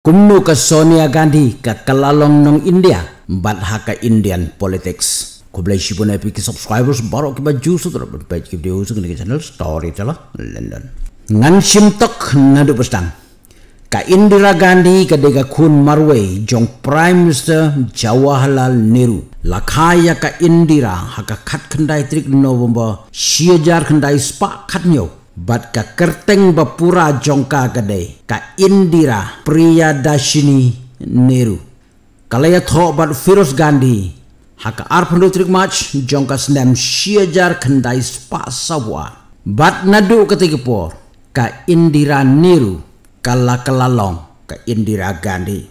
Kumno ke Sonia Gandhi ka kalalong nong India bat ha Indian politics. Kublai shibu na epiki subscribers baru ki ba juice tu rabat page ki video sing ki channel story tala London. Ngan sim nadu pestang. du Ka Indira Gandhi ka de ka Khun Marwe jong Prime Minister Jawaharlal Nehru. Lakaya ka Indira ha kat kendai khandai trik November. Shia kendai khandai spa khat bat ka kerteng bapura jongka gede ka indira priya dashini neru kalaya tho bat firos gandhi haka arpan trik march jongka snem shiajar khandai spasawa bat nadu ketika po ka indira neru kala kalalong ka indira gandhi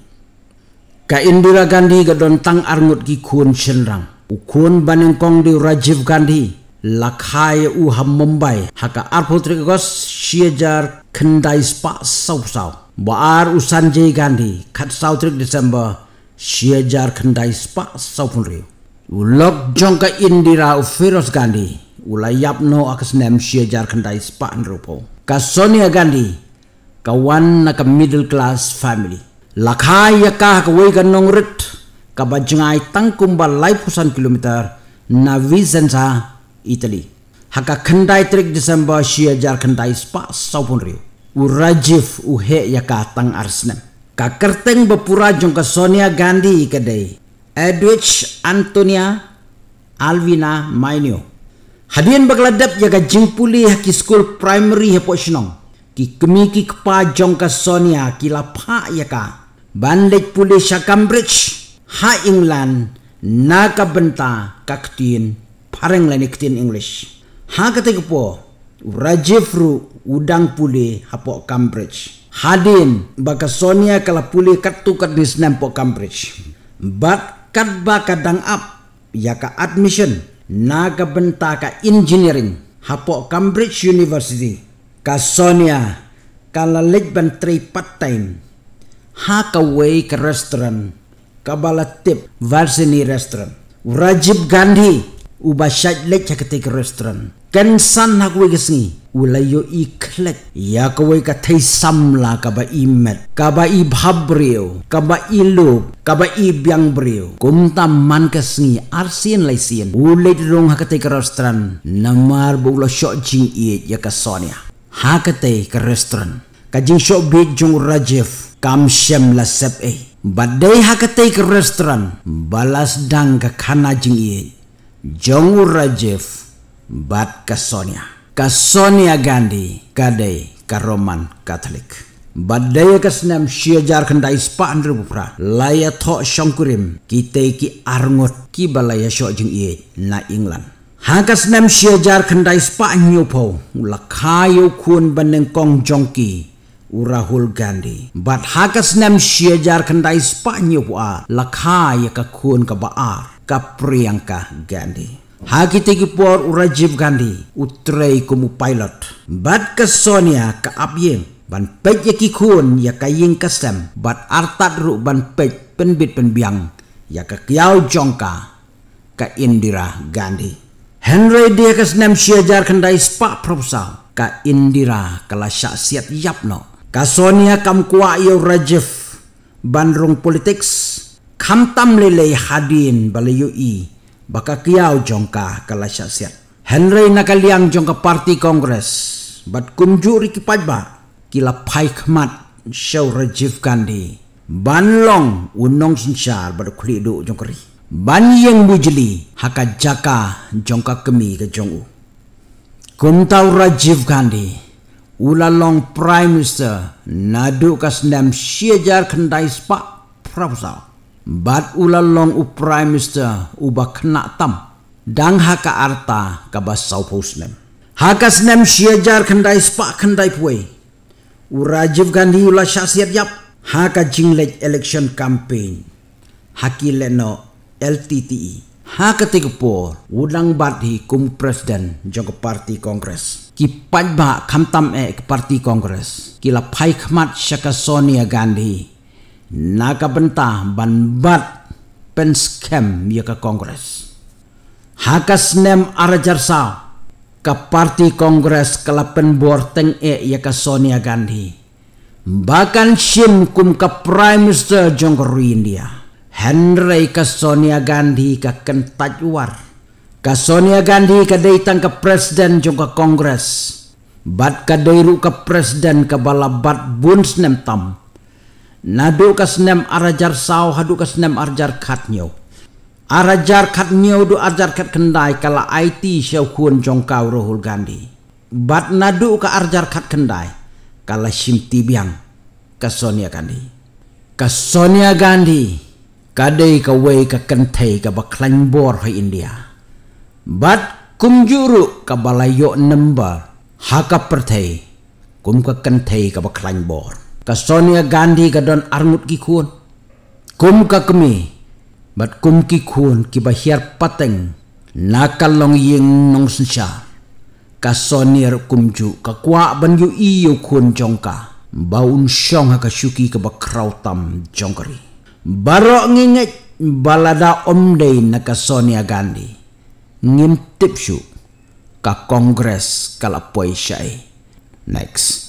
ka indira gandhi gedontang tang armut ki khun senrang ukun banengkong di rajiv gandhi lakai u ham mumbai haka arphot rekos shejar khandai spa sau sau baar u sanjay gandhi kat sau trik december shejar kendai spa sau phun riu u lok jong indira u feroz gandhi u layap no akas nem shejar kendai spa an rupo ka sonia gandhi ka wan na middle class family lakai yaka ka wei ka nong rit ka bajngai tangkumba laifusan kilometer na vision Italy. Haka kendai trik desember Shia jar kendai spa saupun riu. U rajif u he ya tang arsnem. Ka kerteng bepura jong ka Sonia Gandhi kedai. Edwich Antonia Alvina Mainio. Hadian bagladap yaka ka jingpuli haki school primary hepo shenong. Ki kemiki kepa jong ka Sonia ki lapha ya Bandit puli sya Cambridge. Ha England. Naka benta kaktin pareng lain ikutin English. Ha kata ke po, Rajivru udang puli hapok Cambridge. Hadin baka Sonia kala puli kat tu kat ni Cambridge. Bat kat baka dang up, ya ka admission, naga benta ka engineering hapok Cambridge University. Ka Sonia kala leg bentri part time. Ha ka way ka restaurant, ka tip varsini restaurant. Rajiv Gandhi uba shaj le chakte ke restoran. Ken san na kwe gisngi ulayo i klek ya kwe ka thai samla kaba ba kaba met ka ba i bhabrio ka ba i lu ka i byang brio kum tam man ka sngi arsien lai sien ulay rong hakte ke restoran. namar bula shok jing i ya ka sonia hakte ke restaurant ka jing shok be jung rajef kam shem la sep e Badai hakatai ke restoran, balas dang ke kanajing iye. Jongu Rajiv bat ka Sonia. Gandhi kadai karoman Roman Katolik. Badaya ka senam siya jar kandai spa andri bupra. Laya tok syongkurim kita iki arngot ki balaya syok iye na England. Ha ka senam siya jar kandai spa nyopo. Ula kayo kun bandeng kong jongki. Urahul Gandhi. Bat hakas nam siya jar kandai spa nyopo a. Lakha ya kakun ka Kapriyanka Gandhi. Haki tiki puar urajib Gandhi utrei kumu pilot. Bat ke Sonia ke Abyeng ban pek ya kikun ya kaying kesem. bat artat ruk ban pek penbit penbiang ya ke kiau jongka ke Indira Gandhi. Henry dia ke senem syajar kendai sepak proposal ke Indira ke siat yapno. Ke Sonia kam kuak ya urajif ban politiks khamtam lelei hadin balayu i baka kiau jongka kala syasiat henry nakaliang jongka parti kongres bat kunju ri ki pajba kila paikmat show rajiv gandhi banlong unong sinsar bat khri do jongkri ban yang bujli haka jaka jongka kemi ke jongu kuntau rajiv gandhi ulalong prime minister nadu kasnam syajar kendai spa proposal bat ula long u prime minister u bakna tam dang haka arta ka ba sau postnem haka snem shejar khandai spa khandai pwe u rajiv gandhi ula shasiat yap haka jinglet election campaign haki leno ltte haka tikpo udang bat hi kum president jong party congress ki panba khamtam ek party congress ki la phai khmat shaka sonia gandhi nakapenta banbat penskem ya ke kongres hakas nem arajarsa ke parti kongres kelapen lapen teng e ya ke Sonia Gandhi bahkan sim kum ke prime minister jongkeru India Henry ke Sonia Gandhi ke kentaj war ke Sonia Gandhi ke datang ke presiden jongke kongres bat ke deiru ke presiden ke balabat buns nem tam nadu kasnem arajar sau, hadu kasnem arajar katnyo arajar katnyo du arajar kat kendai kala IT syau kuon jongkau rohul gandhi bat nadu ka arajar kat kendai kala sim tibyang ka sonia gandhi ka gandhi kadai ka wei ka kentai ka baklang bor ha india bat kum juru ka balayo nemba haka pertai kum ka kentai ka baklang bor ka sonia gandhi ka don armut ki khuon kum ka kmi bat kum ki khuon ki ba hier pateng na ka long ying nong sin cha ka sonia kum ju ka kwa ban yu i yu khuon jong ka ba un shong ha ka shuki ka ba krau tam jong ri baro ngingek balada omdei na ka sonia gandhi ngim tip shu ka kongres kala poi shai e. next